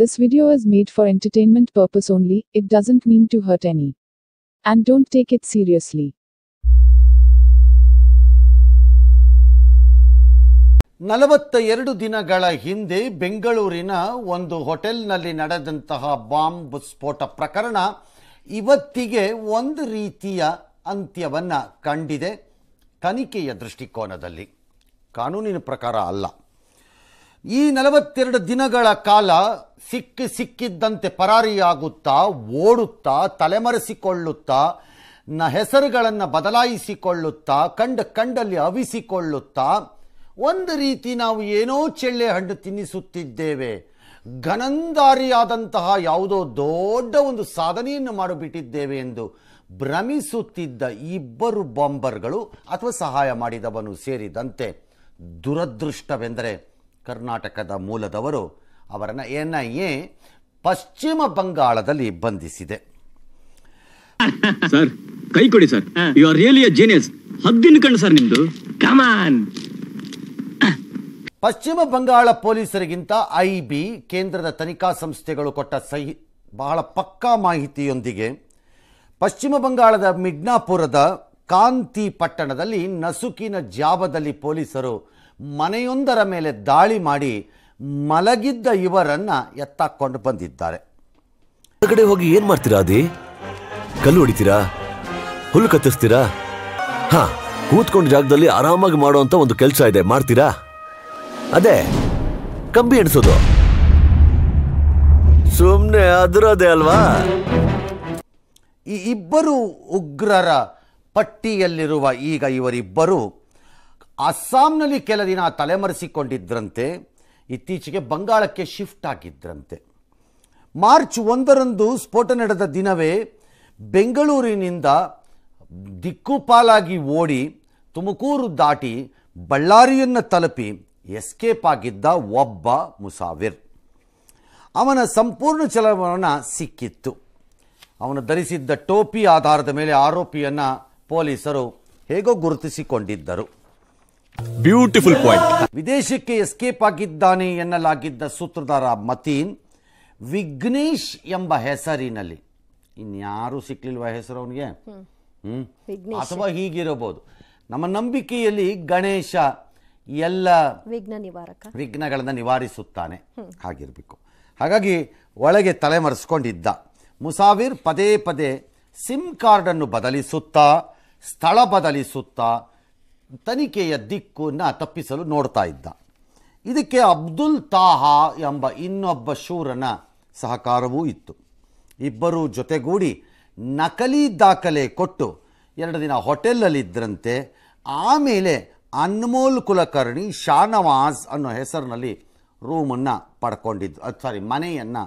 This video is made for entertainment purpose only, it doesn't mean to hurt any. And don't take it seriously. ನಲವತ್ತ ಎರಡು ದಿನಗಳ ಹಿಂದೆ ಬೆಂಗಳೂರಿನ ಒಂದು ಹೋಟೆಲ್ನಲ್ಲಿ ನಡೆದಂತಹ ಬಾಂಬ್ ಸ್ಫೋಟ ಪ್ರಕರಣ ಇವತ್ತಿಗೆ ಒಂದು ರೀತಿಯ ಅಂತ್ಯವನ್ನು ಕಂಡಿದೆ ತನಿಖೆಯ ದೃಷ್ಟಿಕೋನದಲ್ಲಿ ಕಾನೂನಿನ ಪ್ರಕಾರ ಅಲ್ಲ ಈ ನಲವತ್ತೆರಡು ದಿನಗಳ ಕಾಲ ಸಿಕ್ಕಿ ಸಿಕ್ಕಿದ್ದಂತೆ ಪರಾರಿಯಾಗುತ್ತಾ ಓಡುತ್ತಾ ತಲೆಮರೆಸಿಕೊಳ್ಳುತ್ತಾ ನ ಹೆಸರುಗಳನ್ನು ಬದಲಾಯಿಸಿಕೊಳ್ಳುತ್ತಾ ಕಂಡ ಕಂಡಲ್ಲಿ ಅವಿಸಿಕೊಳ್ಳುತ್ತಾ ಒಂದು ರೀತಿ ನಾವು ಏನೋ ಚೆಳ್ಳೆ ಹಣ್ಣು ತಿನ್ನಿಸುತ್ತಿದ್ದೇವೆ ಘನಂದಾರಿಯಾದಂತಹ ಯಾವುದೋ ದೊಡ್ಡ ಒಂದು ಸಾಧನೆಯನ್ನು ಮಾಡಿಬಿಟ್ಟಿದ್ದೇವೆ ಎಂದು ಭ್ರಮಿಸುತ್ತಿದ್ದ ಇಬ್ಬರು ಬಾಂಬರ್ಗಳು ಅಥವಾ ಸಹಾಯ ಮಾಡಿದವನು ಸೇರಿದಂತೆ ದುರದೃಷ್ಟವೆಂದರೆ ಕರ್ನಾಟಕದ ಮೂಲದವರು ಅವರನ್ನು ಎನ್ ಐ ಎ ಪಶ್ಚಿಮ ಬಂಗಾಳದಲ್ಲಿ ಬಂಧಿಸಿದೆ ಸರ್ ಕೈ ಕೊಡಿ sir you are really genius ಹದ್ದಿನ ಕಣ್ಣು ಸರ್ ನಿಮ್ದು ಕಮಾನ್ ಪಶ್ಚಿಮ ಬಂಗಾಳ ಪೊಲೀಸರಿಗಿಂತ ಐ ಬಿ ಕೇಂದ್ರದ ತನಿಖಾ ಸಂಸ್ಥೆಗಳು ಕೊಟ್ಟ ಸಹಿ ಬಹಳ ಪಕ್ಕಾ ಮಾಹಿತಿಯೊಂದಿಗೆ ಪಶ್ಚಿಮ ಬಂಗಾಳದ ಮಿಡ್ನಾಪುರದ ಕಾಂತಿ ಪಟ್ಟಣದಲ್ಲಿ ನಸುಕಿನ ಜಾವದಲ್ಲಿ ಪೊಲೀಸರು ಮನೆಯೊಂದರ ಮೇಲೆ ದಾಳಿ ಮಾಡಿ ಮಲಗಿದ್ದ ಇವರನ್ನ ಎತ್ತಾಕೊಂಡು ಬಂದಿದ್ದಾರೆ ಹೊರಗಡೆ ಹೋಗಿ ಏನ್ ಮಾಡ್ತೀರಾ ಅದೇ ಕಲ್ಲು ಹೊಡಿತೀರಾ ಹುಲ್ಲು ಕತ್ತಿಸ್ತೀರಾ ಹಾ ಕೂತ್ಕೊಂಡ ಜಾಗದಲ್ಲಿ ಆರಾಮಾಗಿ ಮಾಡುವಂತ ಒಂದು ಕೆಲಸ ಇದೆ ಮಾಡ್ತೀರಾ ಅದೇ ಕಂಬಿ ಎಣಿಸೋದು ಸುಮ್ಮನೆ ಅದರದೇ ಅಲ್ವಾ ಈ ಇಬ್ಬರು ಉಗ್ರರ ಪಟ್ಟಿಯಲ್ಲಿರುವ ಈಗ ಇವರಿಬ್ಬರು ಅಸ್ಸಾಂನಲ್ಲಿ ಕೆಲ ದಿನ ತಲೆಮರೆಸಿಕೊಂಡಿದ್ರಂತೆ ಇತ್ತೀಚೆಗೆ ಬಂಗಾಳಕ್ಕೆ ಶಿಫ್ಟ್ ಆಗಿದ್ದರಂತೆ ಮಾರ್ಚ್ ಒಂದರಂದು ಸ್ಫೋಟ ನಡೆದ ದಿನವೇ ಬೆಂಗಳೂರಿನಿಂದ ದಿಕ್ಕುಪಾಲಾಗಿ ಓಡಿ ತುಮಕೂರು ದಾಟಿ ಬಳ್ಳಾರಿಯನ್ನು ತಲುಪಿ ಎಸ್ಕೇಪ್ ಆಗಿದ್ದ ಒಬ್ಬ ಮುಸಾವಿರ್ ಅವನ ಸಂಪೂರ್ಣ ಚಲನವಲನ ಸಿಕ್ಕಿತ್ತು ಅವನು ಧರಿಸಿದ್ದ ಟೋಪಿ ಆಧಾರದ ಮೇಲೆ ಆರೋಪಿಯನ್ನು ಪೊಲೀಸರು ಹೇಗೋ ಗುರುತಿಸಿಕೊಂಡಿದ್ದರು ಬ್ಯೂಟಿಫುಲ್ ಪಾಯಿಂಟ್ ವಿದೇಶಕ್ಕೆ ಎಸ್ಕೇಪ್ ಆಗಿದ್ದಾನೆ ಎನ್ನಲಾಗಿದ್ದ ಸೂತ್ರಧಾರ ಮತೀನ್ ವಿಘ್ನೇಶ್ ಎಂಬ ಹೆಸರಿನಲ್ಲಿ ಇನ್ಯಾರು ಸಿಕ್ಲಿಲ್ವ ಹೆಸರು ಅವನಿಗೆ ಅಥವಾ ಹೀಗಿರಬಹುದು ನಮ್ಮ ನಂಬಿಕೆಯಲ್ಲಿ ಗಣೇಶ ಎಲ್ಲ ವಿಘ್ನ ನಿವಾರಕ ವಿಘ್ನಗಳನ್ನು ನಿವಾರಿಸುತ್ತಾನೆ ಹಾಗಿರಬೇಕು ಹಾಗಾಗಿ ಒಳಗೆ ತಲೆಮರೆಸ್ಕೊಂಡಿದ್ದ ಮುಸಾವಿರ್ ಪದೇ ಪದೇ ಸಿಮ್ ಕಾರ್ಡನ್ನು ಬದಲಿಸುತ್ತಾ ಸ್ಥಳ ಬದಲಿಸುತ್ತಾ ತನಿಖೆಯ ದಿಕ್ಕನ್ನು ತಪ್ಪಿಸಲು ನೋಡ್ತಾ ಇದ್ದ ಇದಕ್ಕೆ ಅಬ್ದುಲ್ ತಾಹಾ ಎಂಬ ಇನ್ನೊಬ್ಬ ಶೂರನ ಸಹಕಾರವೂ ಇತ್ತು ಇಬ್ಬರು ಜೊತೆಗೂಡಿ ನಕಲಿ ದಾಖಲೆ ಕೊಟ್ಟು ಎರಡು ದಿನ ಹೋಟೆಲಲ್ಲಿದ್ದರಂತೆ ಆಮೇಲೆ ಅನ್ಮೋಲ್ ಕುಲಕರ್ಣಿ ಶಾನವಾಜ್ ಅನ್ನೋ ಹೆಸರಿನಲ್ಲಿ ರೂಮನ್ನು ಪಡ್ಕೊಂಡಿದ್ದು ಅದು ಸಾರಿ ಮನೆಯನ್ನು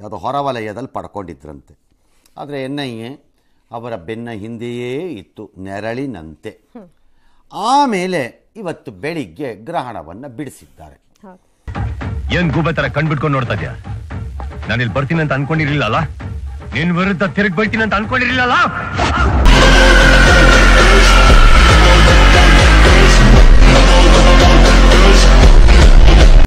ಯಾವುದೋ ಹೊರವಲಯದಲ್ಲಿ ಪಡ್ಕೊಂಡಿದ್ದರಂತೆ ಆದರೆ ಎನ್ ಅವರ ಬೆನ್ನ ಹಿಂದೆಯೇ ಇತ್ತು ನೆರಳಿನಂತೆ ಆಮೇಲೆ ಇವತ್ತು ಬೆಳಿಗ್ಗೆ ಗ್ರಹಣವನ್ನ ಬಿಡಿಸಿದ್ದಾರೆ ಏನ್ ಗೂಬೆ ತರ ಕಂಡ್ಬಿಟ್ಕೊಂಡು ನೋಡ್ತಾ ಇದ್ಯಾ ನಾನು ಇಲ್ಲಿ ಬರ್ತೀನಿ ಅಂತ ಅನ್ಕೊಂಡಿರ್ಲಿಲ್ಲ ನಿನ್ ವಿರುದ್ಧ ತಿರುಗಿ ಬೈತೀನಿ ಅಂತ ಅನ್ಕೊಂಡಿರ್ಲಿಲ್ಲ